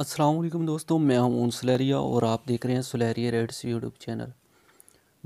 असलम दोस्तों मैं हूं सलेरिया और आप देख रहे हैं सलेरिया रेड्स यूट्यूब चैनल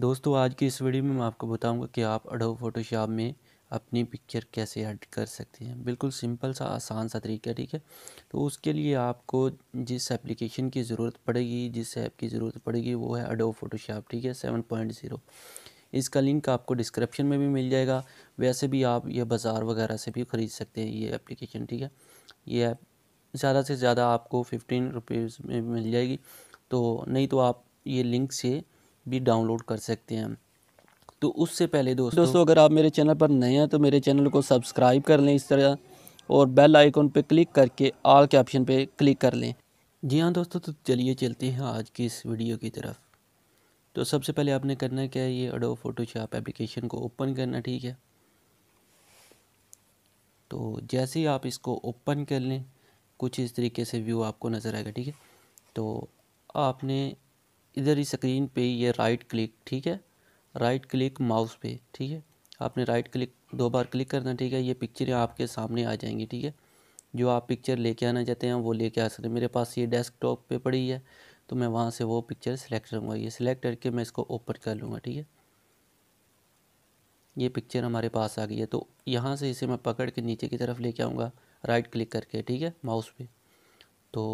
दोस्तों आज की इस वीडियो में मैं आपको बताऊंगा कि आप अडो फोटोशॉप में अपनी पिक्चर कैसे एड कर सकते हैं बिल्कुल सिंपल सा आसान सा तरीका ठीक है तो उसके लिए आपको जिस एप्लीकेशन की ज़रूरत पड़ेगी जिस ऐप की ज़रूरत पड़ेगी वो है अडो फोटोशॉप ठीक है सेवन पॉइंट ज़ीरो इसका लिंक आपको डिस्क्रिप्शन में भी मिल जाएगा वैसे भी आप यह बाज़ार वगैरह से भी ख़रीद सकते हैं ये एप्लीकेशन ठीक है ये ऐप ज़्यादा से ज़्यादा आपको फिफ्टीन रुपीज़ में मिल जाएगी तो नहीं तो आप ये लिंक से भी डाउनलोड कर सकते हैं तो उससे पहले दोस्तों दोस्तों अगर आप मेरे चैनल पर नए हैं तो मेरे चैनल को सब्सक्राइब कर लें इस तरह और बेल आइकॉन पर क्लिक करके आल के ऑप्शन पर क्लिक कर लें जी हाँ दोस्तों तो चलिए चलते हैं आज की इस वीडियो की तरफ तो सबसे पहले आपने करना है क्या है ये अडो फोटोशॉप एप्लीकेशन को ओपन करना ठीक है तो जैसे ही आप इसको ओपन कर लें कुछ इस तरीके से व्यू आपको नज़र आएगा ठीक है तो आपने इधर ही स्क्रीन पे ये राइट क्लिक ठीक है राइट क्लिक माउस पे ठीक है आपने राइट क्लिक दो बार क्लिक करना ठीक है ये पिक्चरें आपके सामने आ जाएंगी ठीक है जो आप पिक्चर लेके आना चाहते हैं वो लेके आ सकते हैं मेरे पास ये डेस्कटॉप पे पड़ी है तो मैं वहाँ से वो पिक्चर सेलेक्ट करूँगा ये सिलेक्ट करके मैं इसको ओपन कर लूँगा ठीक है ये पिक्चर हमारे पास आ गई है तो यहाँ से इसे मैं पकड़ के नीचे की तरफ लेके आऊँगा राइट क्लिक करके ठीक है माउस पे तो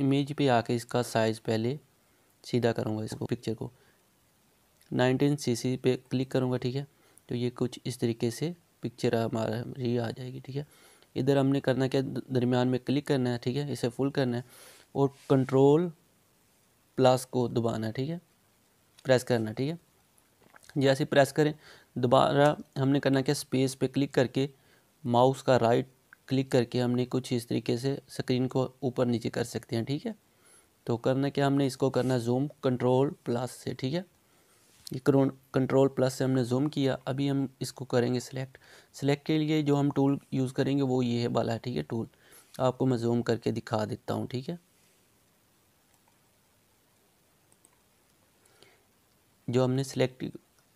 इमेज पे आके इसका साइज़ पहले सीधा करूँगा इसको पिक्चर को 19 सीसी पे क्लिक करूँगा ठीक है तो ये कुछ इस तरीके से पिक्चर हमारा हमारी आ जाएगी ठीक है इधर हमने करना क्या दरमियान में क्लिक करना है ठीक है इसे फुल करना है और कंट्रोल प्लस को दबाना है ठीक है प्रेस करना है ठीक है जैसे प्रेस करें दोबारा हमने करना क्या स्पेस पे क्लिक करके माउस का राइट क्लिक करके हमने कुछ इस तरीके से स्क्रीन को ऊपर नीचे कर सकते हैं ठीक है तो करना क्या हमने इसको करना जूम कंट्रोल प्लस से ठीक है ये कंट्रोल प्लस से हमने जूम किया अभी हम इसको करेंगे सिलेक्ट सिलेक्ट के लिए जो हम टूल यूज़ करेंगे वो ये है वाला है ठीक है टूल आपको मैं जूम करके दिखा देता हूँ ठीक है जो हमने सिलेक्ट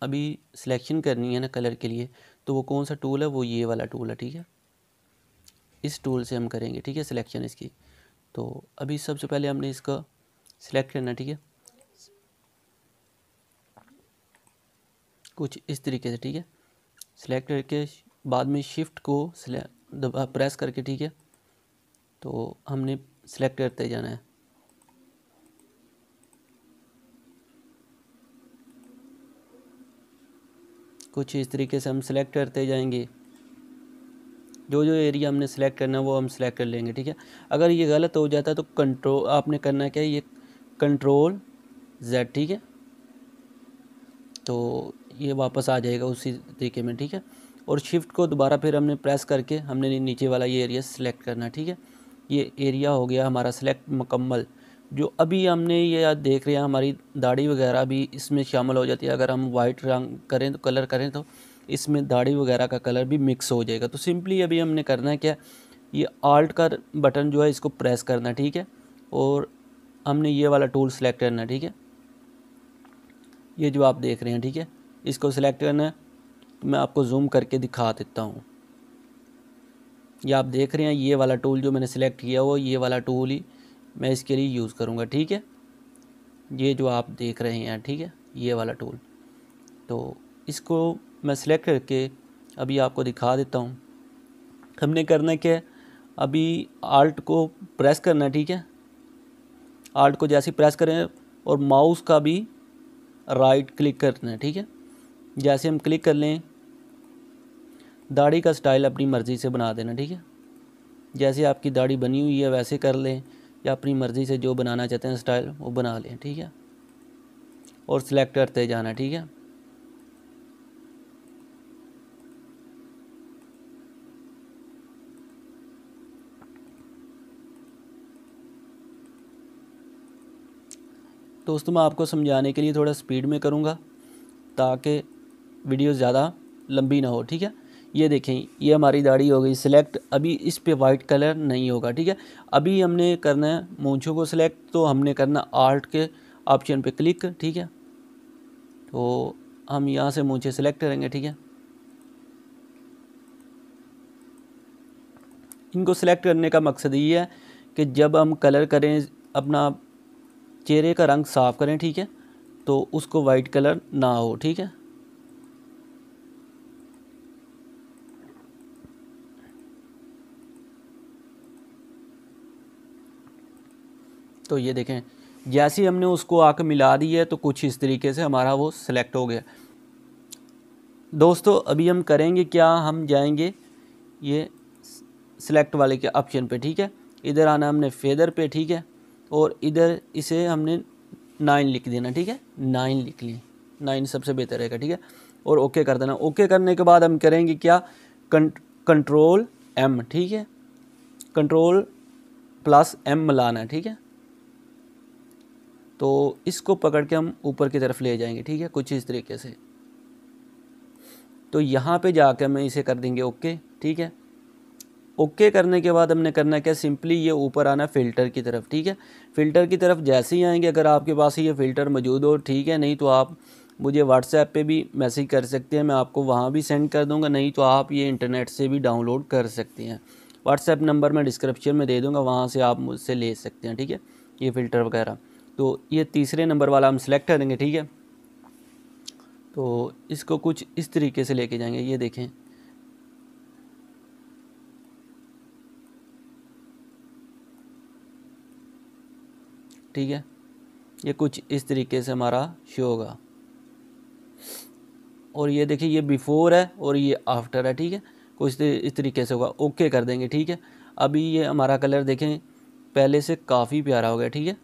अभी सिलेक्शन करनी है ना कलर के लिए तो वो कौन सा टूल है वो ये वाला टूल है ठीक है इस टूल से हम करेंगे ठीक है सिलेक्शन इसकी तो अभी सबसे पहले हमने इसका सिलेक्ट करना ठीक है कुछ इस तरीके से ठीक है सिलेक्ट करके बाद में शिफ्ट को प्रेस करके ठीक है तो हमने सिलेक्ट करते जाना है कुछ इस तरीके से हम सिलेक्ट करते जाएंगे जो जो एरिया हमने सेलेक्ट करना है वो हम सेलेक्ट कर लेंगे ठीक है अगर ये गलत हो जाता है तो कंट्रोल आपने करना क्या है ये कंट्रोल जेड ठीक है तो ये वापस आ जाएगा उसी तरीके में ठीक है और शिफ्ट को दोबारा फिर हमने प्रेस करके हमने नीचे वाला ये एरिया सेलेक्ट करना ठीक है ये एरिया हो गया हमारा सेलेक्ट मकम्मल जो अभी हमने ये देख रहे हैं हमारी दाढ़ी वगैरह भी इसमें शामिल हो जाती है अगर हम वाइट रंग करें तो कलर करें तो इसमें दाढ़ी वगैरह का कलर भी मिक्स हो जाएगा तो सिंपली अभी हमने करना है क्या ये आल्ट का बटन जो है इसको प्रेस करना ठीक है और हमने ये वाला टूल सेलेक्ट करना ठीक है ये जो आप देख रहे हैं ठीक है इसको सिलेक्ट करना है तो मैं आपको जूम करके दिखा देता हूँ ये आप देख रहे हैं ये वाला टूल जो मैंने सिलेक्ट किया वो ये वाला टूल ही मैं इसके लिए यूज़ करूँगा ठीक है ये जो आप देख रहे हैं ठीक है ये वाला टूल तो इसको मैं सिलेक्ट करके अभी आपको दिखा देता हूँ हमने करना क्या अभी आल्ट को प्रेस करना है ठीक है आल्ट को जैसे प्रेस करें और माउस का भी राइट क्लिक करना है ठीक है जैसे हम क्लिक कर लें दाढ़ी का स्टाइल अपनी मर्ज़ी से बना देना ठीक है जैसे आपकी दाढ़ी बनी हुई है वैसे कर लें या अपनी मर्ज़ी से जो बनाना चाहते हैं स्टाइल वो बना लें ठीक है और सिलेक्ट करते जाना ठीक है दोस्तों मैं आपको समझाने के लिए थोड़ा स्पीड में करूँगा ताकि वीडियो ज़्यादा लंबी ना हो ठीक है ये देखें ये हमारी दाढ़ी हो गई सिलेक्ट अभी इस पे वाइट कलर नहीं होगा ठीक है अभी हमने करना है मूँछों को सिलेक्ट तो हमने करना आर्ट के ऑप्शन पे क्लिक ठीक है तो हम यहाँ से मूँछे सिलेक्ट करेंगे ठीक है इनको सिलेक्ट करने का मकसद ये है कि जब हम कलर करें अपना चेहरे का रंग साफ़ करें ठीक है तो उसको वाइट कलर ना हो ठीक है तो ये देखें जैसे हमने उसको आकर मिला दी है तो कुछ इस तरीके से हमारा वो सिलेक्ट हो गया दोस्तों अभी हम करेंगे क्या हम जाएंगे ये सिलेक्ट वाले के ऑप्शन पे ठीक है इधर आना हमने फेदर पे ठीक है और इधर इसे हमने नाइन लिख देना ठीक है नाइन लिख ली नाइन सबसे बेहतर रहेगा ठीक है और ओके कर देना ओके करने के बाद हम करेंगे क्या कंट्रोल एम ठीक है कंट्रोल प्लस एम मिलाना ठीक है तो इसको पकड़ के हम ऊपर की तरफ ले जाएंगे ठीक है कुछ इस तरीके से तो यहाँ पे जाके हमें इसे कर देंगे ओके ठीक है ओके करने के बाद हमने करना क्या सिंपली ये ऊपर आना फ़िल्टर की तरफ ठीक है फ़िल्टर की तरफ जैसे ही आएंगे अगर आपके पास ये फ़िल्टर मौजूद हो ठीक है नहीं तो आप मुझे व्हाट्सएप पे भी मैसेज कर सकते हैं मैं आपको वहाँ भी सेंड कर दूँगा नहीं तो आप ये इंटरनेट से भी डाउनलोड कर सकते हैं व्हाट्सएप नंबर मैं डिस्क्रिप्शन में दे दूँगा वहाँ से आप मुझसे ले सकते हैं ठीक है ये फ़िल्टर वगैरह तो ये तीसरे नंबर वाला हम सेलेक्ट करेंगे ठीक है तो इसको कुछ इस तरीके से लेके जाएंगे ये देखें ठीक है ये कुछ इस तरीके से हमारा शो होगा और ये देखिए ये बिफ़ोर है और ये आफ्टर है ठीक है कुछ इस तरीके से होगा ओके कर देंगे ठीक है अभी ये हमारा कलर देखें पहले से काफ़ी प्यारा हो गया ठीक है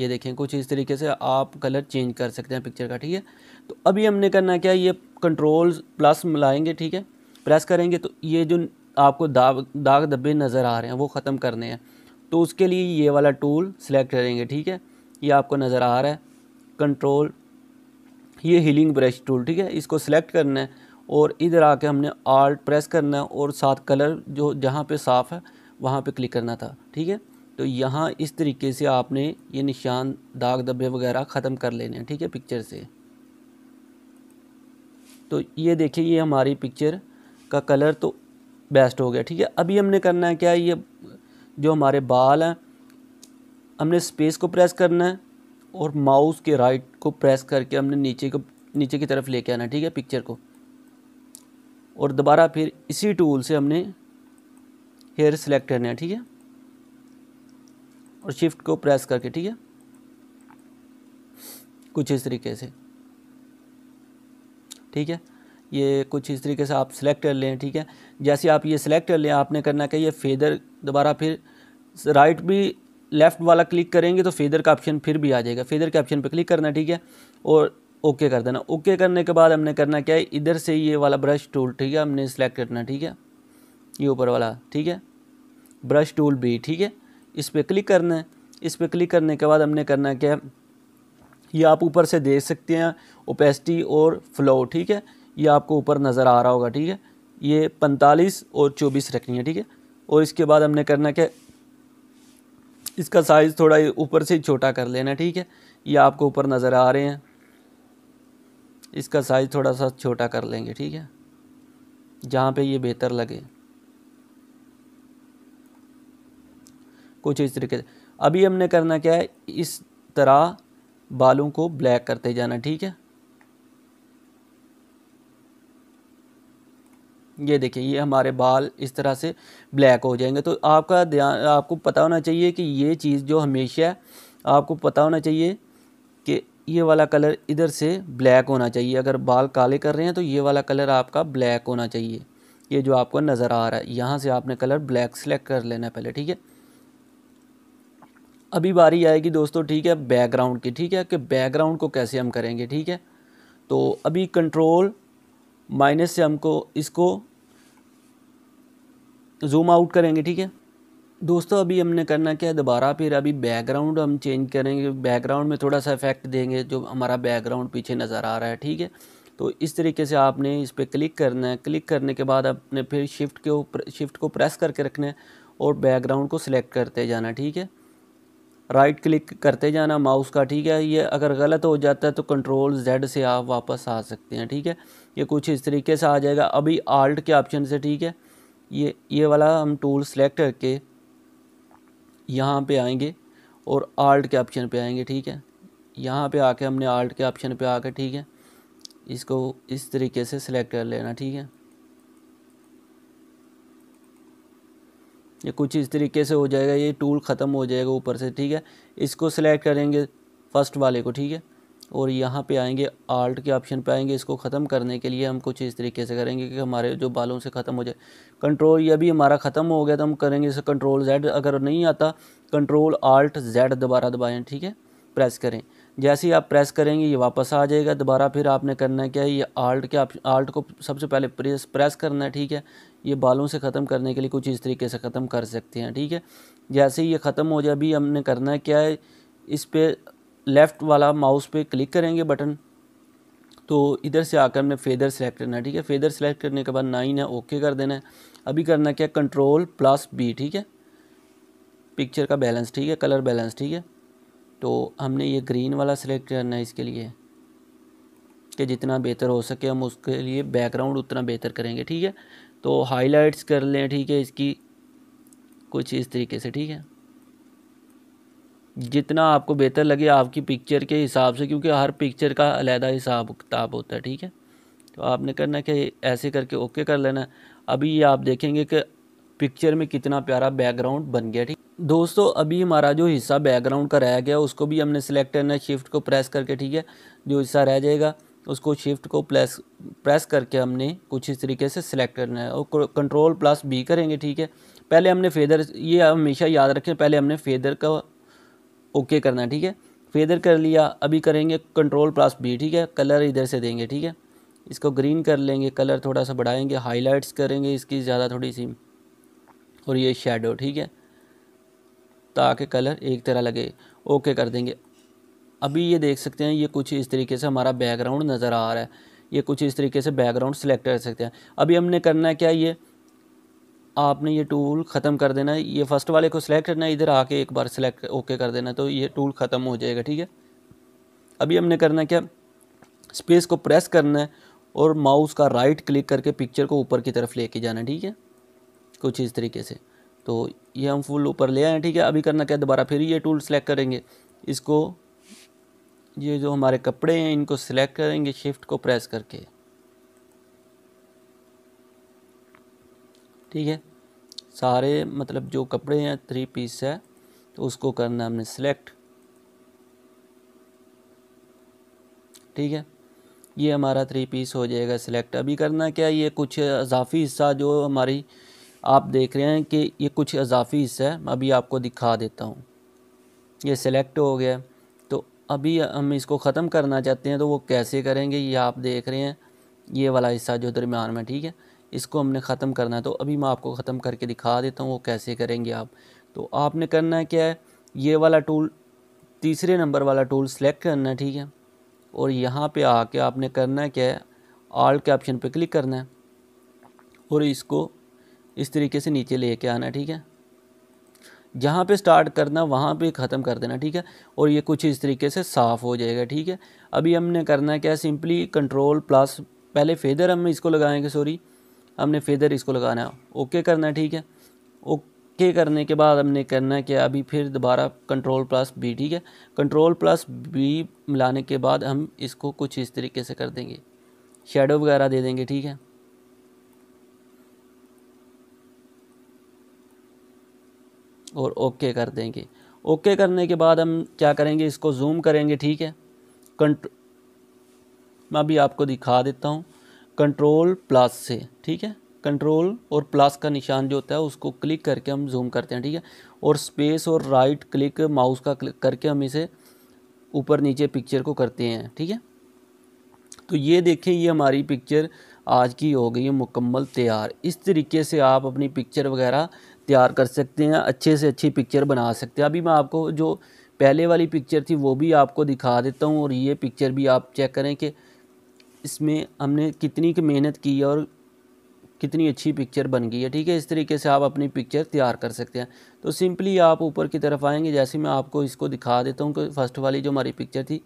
ये देखें कुछ इस तरीके से आप कलर चेंज कर सकते हैं पिक्चर का ठीक है तो अभी हमने करना क्या ये कंट्रोल प्लस मिलाएंगे ठीक है प्रेस करेंगे तो ये जो आपको दाग दाग धब्बे नज़र आ रहे हैं वो ख़त्म करने हैं तो उसके लिए ये वाला टूल सेलेक्ट करेंगे ठीक है ये आपको नज़र आ रहा है कंट्रोल ये हीलिंग ब्रश टूल ठीक है इसको सेलेक्ट करना है और इधर आके हमने आर्ट प्रेस करना है और साथ कलर जो जहाँ पे साफ़ है वहाँ पे क्लिक करना था ठीक है तो यहाँ इस तरीके से आपने ये निशान दाग दबे वगैरह ख़त्म कर लेने हैं ठीक है पिक्चर से तो ये देखिए ये हमारी पिक्चर का कलर तो बेस्ट हो गया ठीक है अभी हमने करना है क्या ये जो हमारे बाल हैं हमने स्पेस को प्रेस करना है और माउस के राइट को प्रेस करके हमने नीचे को नीचे की तरफ लेके आना ठीक है पिक्चर को और दोबारा फिर इसी टूल से हमने हेयर सेलेक्ट करना है ठीक है और शिफ्ट को प्रेस करके ठीक है कुछ इस तरीके से ठीक है ये कुछ इस तरीके से आप सिलेक्ट कर लें ठीक है जैसे आप ये सिलेक्ट कर लें आपने करना क्या ये फेदर दोबारा फिर राइट भी लेफ़्ट वाला क्लिक करेंगे तो फेदर का ऑप्शन फिर भी आ जाएगा फेदर के ऑप्शन पर क्लिक करना ठीक है और ओके कर देना ओके करने के बाद हमने करना क्या है इधर से ये वाला ब्रश टूल ठीक है हमने सेलेक्ट करना ठीक है ये ऊपर वाला ठीक है ब्रश टूल भी ठीक है इस पर क्लिक करना है इस पर क्लिक करने के बाद हमने करना क्या है ये आप ऊपर से देख सकते हैं ओपेसिटी और फ्लो ठीक है ये आपको ऊपर नज़र आ रहा होगा ठीक है ये पैंतालीस और चौबीस रखनी है ठीक है और इसके बाद हमने करना क्या इसका साइज़ थोड़ा ऊपर से छोटा कर लेना ठीक है ये आपको ऊपर नज़र आ रहे हैं इसका साइज़ थोड़ा सा छोटा कर लेंगे ठीक है जहाँ पे ये बेहतर लगे कुछ इस तरीके से अभी हमने करना क्या है इस तरह बालों को ब्लैक करते जाना ठीक है ये देखिए ये हमारे बाल इस तरह से ब्लैक हो जाएंगे तो आपका ध्यान आपको पता होना चाहिए कि ये चीज़ जो हमेशा आपको पता होना चाहिए कि ये वाला कलर इधर से ब्लैक होना चाहिए अगर बाल काले कर रहे हैं तो ये वाला कलर आपका ब्लैक होना चाहिए ये जो आपको नज़र आ रहा है यहाँ से आपने कलर ब्लैक सेलेक्ट कर लेना है पहले ठीक है अभी बारी आएगी दोस्तों ठीक है बैकग्राउंड की ठीक है कि बैकग्राउंड को कैसे हम करेंगे ठीक है तो अभी कंट्रोल माइनस से हमको इसको जूम आउट करेंगे ठीक है दोस्तों अभी हमने करना क्या है दोबारा फिर अभी बैकग्राउंड हम चेंज करेंगे बैकग्राउंड में थोड़ा सा इफेक्ट देंगे जो हमारा बैकग्राउंड पीछे नज़र आ रहा है ठीक है तो इस तरीके से आपने इस पर क्लिक करना है क्लिक करने के बाद आपने फिर शिफ्ट के ऊपर शिफ्ट को प्रेस करके रखना है और बैकग्राउंड को सिलेक्ट करते जाना ठीक है राइट क्लिक करते जाना माउस का ठीक है ये अगर गलत हो जाता है तो कंट्रोल जेड से आप वापस आ सकते हैं ठीक है ये कुछ इस तरीके से आ जाएगा अभी आल्ट के ऑप्शन से ठीक है ये ये वाला हम टूल सेलेक्ट करके यहाँ पे आएंगे और आल्ट के ऑप्शन पे आएंगे ठीक है यहाँ पे आके हमने आल्ट के ऑप्शन पे आकर ठीक है इसको इस तरीके से सिलेक्ट कर लेना ठीक है ये कुछ इस तरीके से हो जाएगा ये टूल ख़त्म हो जाएगा ऊपर से ठीक है इसको सिलेक्ट करेंगे फर्स्ट वाले को ठीक है और यहाँ पे आएंगे आल्ट के ऑप्शन पे आएंगे इसको ख़त्म करने के लिए हम कुछ इस तरीके से करेंगे कि हमारे जो बालों से ख़त्म हो जाए कंट्रोल ये भी हमारा ख़त्म हो गया तो हम करेंगे इसे कंट्रोल जेड अगर नहीं आता कंट्रोल आल्ट जेड दोबारा दबाएँ ठीक है प्रेस करें जैसे ही आप प्रेस करेंगे ये वापस आ जाएगा दोबारा फिर आपने करना क्या है ये आल्ट के ऑप्शन आल्ट को सबसे पहले प्रेस प्रेस करना है ठीक है ये बालों से ख़त्म करने के लिए कुछ इस तरीके से ख़त्म कर सकते हैं ठीक है जैसे ही ये ख़त्म हो जाए अभी हमने करना है क्या है इस पर लेफ़्ट वाला माउस पे क्लिक करेंगे बटन तो इधर से आकर हमने फेदर सेलेक्ट करना है ठीक है फेदर सेलेक्ट करने के बाद नाइन है ओके कर देना है अभी करना क्या कंट्रोल प्लस बी ठीक है पिक्चर का बैलेंस ठीक है कलर बैलेंस ठीक है तो हमने ये ग्रीन वाला सेलेक्ट करना है इसके लिए कि जितना बेहतर हो सके हम उसके लिए बैकग्राउंड उतना बेहतर करेंगे ठीक है तो हाईलाइट्स कर लें ठीक है इसकी कुछ इस तरीके से ठीक है जितना आपको बेहतर लगे आपकी पिक्चर के हिसाब से क्योंकि हर पिक्चर का अलहदा हिसाब किताब होता है ठीक है तो आपने करना कि ऐसे करके ओके कर लेना अभी ये आप देखेंगे कि पिक्चर में कितना प्यारा बैकग्राउंड बन गया ठीक दोस्तों अभी हमारा जो हिस्सा बैकग्राउंड का रह गया उसको भी हमने सेलेक्ट करना शिफ्ट को प्रेस करके ठीक है जो हिस्सा रह जाएगा उसको शिफ्ट को प्लेस प्रेस करके हमने कुछ इस तरीके से सिलेक्ट करना है और कंट्रोल प्लस बी करेंगे ठीक है पहले हमने फेदर ये हमेशा याद रखें पहले हमने फेदर का ओके करना है ठीक है फेदर कर लिया अभी करेंगे कंट्रोल प्लस बी ठीक है कलर इधर से देंगे ठीक है इसको ग्रीन कर लेंगे कलर थोड़ा सा बढ़ाएंगे हाईलाइट्स करेंगे इसकी ज़्यादा थोड़ी सी और ये शेडो ठीक है ताकि कलर एक तरह लगे ओके कर देंगे अभी ये देख सकते हैं ये कुछ इस तरीके से हमारा बैकग्राउंड नज़र आ रहा है ये कुछ इस तरीके से बैकग्राउंड सेलेक्ट कर सकते हैं अभी हमने करना है क्या ये आपने ये टूल ख़त्म कर देना है ये फ़र्स्ट वाले को सिलेक्ट करना है इधर आके एक बार सिलेक्ट ओके कर देना तो ये टूल ख़त्म हो जाएगा ठीक है अभी हमने करना क्या स्पेस को प्रेस करना है और माउस का राइट क्लिक करके पिक्चर को ऊपर की तरफ लेके जाना ठीक है कुछ इस तरीके से तो ये हम फुल ऊपर ले आए ठीक है अभी करना क्या दोबारा फिर ये टूल सेलेक्ट करेंगे इसको ये जो हमारे कपड़े हैं इनको सिलेक्ट करेंगे शिफ्ट को प्रेस करके ठीक है सारे मतलब जो कपड़े हैं थ्री पीस है तो उसको करना हमने सेलेक्ट ठीक है ये हमारा थ्री पीस हो जाएगा सिलेक्ट अभी करना क्या ये कुछ अजाफी हिस्सा जो हमारी आप देख रहे हैं कि ये कुछ अजाफी हिस्सा है अभी आपको दिखा देता हूँ ये सिलेक्ट हो गया तो अभी हम इसको ख़त्म करना चाहते हैं तो वो कैसे करेंगे ये आप देख रहे हैं ये वाला हिस्सा जो दरमियान में ठीक है इसको हमने ख़त्म करना है तो अभी मैं आपको ख़त्म करके दिखा देता हूँ वो कैसे करेंगे आप तो आपने करना है क्या है ये वाला टूल तीसरे नंबर वाला टूल सेलेक्ट करना है ठीक है और यहाँ पे आके आपने करना है क्या है आल्ट के ऑप्शन पे क्लिक करना है और इसको इस तरीके से नीचे लेके आना ठीक है जहाँ पे स्टार्ट करना वहाँ पे ख़त्म कर देना ठीक है और ये कुछ इस तरीके से साफ़ हो जाएगा ठीक है अभी हमने करना है क्या सिंपली कंट्रोल प्लस पहले फेदर हम इसको लगाएंगे सॉरी हमने फेदर इसको लगाना है ओके करना है ठीक है ओके करने के बाद हमने करना है कि अभी फिर दोबारा कंट्रोल प्लस बी ठीक है कंट्रोल प्लस बी मिलाने के बाद हम इसको कुछ इस तरीके से कर देंगे शेडो वगैरह दे देंगे ठीक है और ओके कर देंगे ओके करने के बाद हम क्या करेंगे इसको जूम करेंगे ठीक है कंट्रो मैं अभी आपको दिखा देता हूँ कंट्रोल प्लस से ठीक है कंट्रोल और प्लस का निशान जो होता है उसको क्लिक करके हम जूम करते हैं ठीक है और स्पेस और राइट क्लिक माउस का क्लिक करके हम इसे ऊपर नीचे पिक्चर को करते हैं ठीक है तो ये देखें ये हमारी पिक्चर आज की हो गई है मुकम्मल तैयार इस तरीके से आप अपनी पिक्चर वगैरह तैयार कर सकते हैं अच्छे से अच्छी पिक्चर बना सकते हैं अभी मैं आपको जो पहले वाली पिक्चर थी वो भी आपको दिखा देता हूँ और ये पिक्चर भी आप चेक करें कि इसमें हमने कितनी की मेहनत की और कितनी अच्छी पिक्चर बन गई है ठीक है इस तरीके से आप अपनी पिक्चर तैयार कर सकते हैं तो सिंपली आप ऊपर की तरफ आएंगे जैसे मैं आपको इसको दिखा देता हूँ कि फर्स्ट वाली जो हमारी पिक्चर थी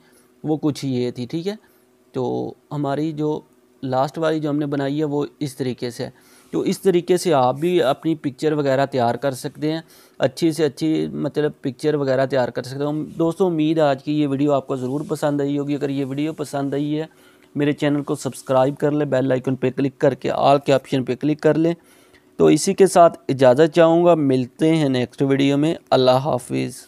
वो कुछ ये थी ठीक है तो हमारी जो लास्ट वाली जो हमने बनाई है वो इस तरीके से है तो इस तरीके से आप भी अपनी पिक्चर वगैरह तैयार कर सकते हैं अच्छी से अच्छी मतलब पिक्चर वगैरह तैयार कर सकते हैं दोस्तों उम्मीद है आज की ये वीडियो आपको ज़रूर पसंद आई होगी अगर ये वीडियो पसंद आई है मेरे चैनल को सब्सक्राइब कर लें बेल आइकन पे क्लिक करके आल के ऑप्शन पे क्लिक कर लें तो इसी के साथ इजाज़त चाहूँगा मिलते हैं नेक्स्ट वीडियो में अल्लाह हाफिज़